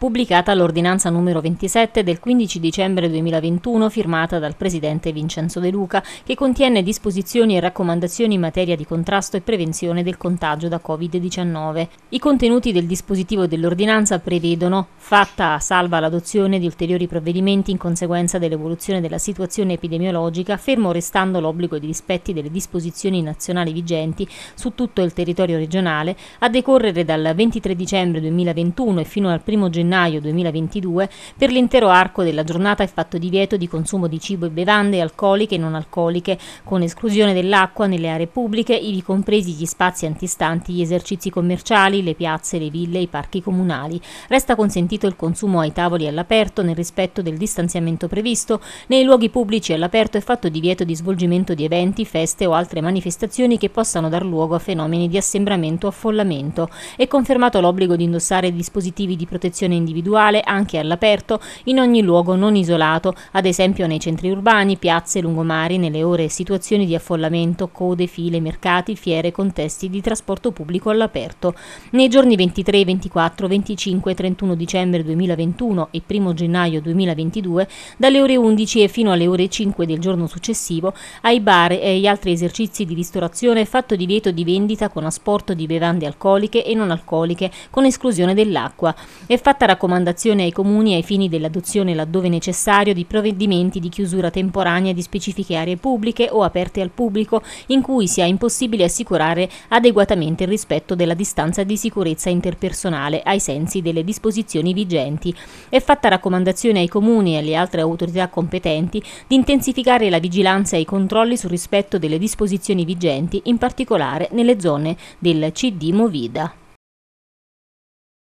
pubblicata l'ordinanza numero 27 del 15 dicembre 2021 firmata dal presidente Vincenzo De Luca, che contiene disposizioni e raccomandazioni in materia di contrasto e prevenzione del contagio da Covid-19. I contenuti del dispositivo dell'ordinanza prevedono, fatta salva l'adozione di ulteriori provvedimenti in conseguenza dell'evoluzione della situazione epidemiologica, fermo restando l'obbligo di rispetti delle disposizioni nazionali vigenti su tutto il territorio regionale, a decorrere dal 23 dicembre 2021 e fino al 1 gennaio gennaio 2022, per l'intero arco della giornata è fatto divieto di consumo di cibo e bevande alcoliche e non alcoliche, con esclusione dell'acqua nelle aree pubbliche, ivi compresi gli spazi antistanti gli esercizi commerciali, le piazze, le ville, i parchi comunali. Resta consentito il consumo ai tavoli all'aperto nel rispetto del distanziamento previsto, nei luoghi pubblici all'aperto è fatto divieto di svolgimento di eventi, feste o altre manifestazioni che possano dar luogo a fenomeni di assembramento o affollamento. È confermato l'obbligo di indossare dispositivi di protezione individuale anche all'aperto in ogni luogo non isolato, ad esempio nei centri urbani, piazze, lungomari, nelle ore e situazioni di affollamento, code, file, mercati, fiere, contesti di trasporto pubblico all'aperto. Nei giorni 23, 24, 25 31 dicembre 2021 e 1 gennaio 2022, dalle ore 11 e fino alle ore 5 del giorno successivo, ai bar e agli altri esercizi di ristorazione è fatto divieto di vendita con asporto di bevande alcoliche e non alcoliche, con esclusione dell'acqua. È fatta raccomandazione ai comuni ai fini dell'adozione laddove necessario di provvedimenti di chiusura temporanea di specifiche aree pubbliche o aperte al pubblico in cui sia impossibile assicurare adeguatamente il rispetto della distanza di sicurezza interpersonale ai sensi delle disposizioni vigenti. È fatta raccomandazione ai comuni e alle altre autorità competenti di intensificare la vigilanza e i controlli sul rispetto delle disposizioni vigenti, in particolare nelle zone del CD Movida.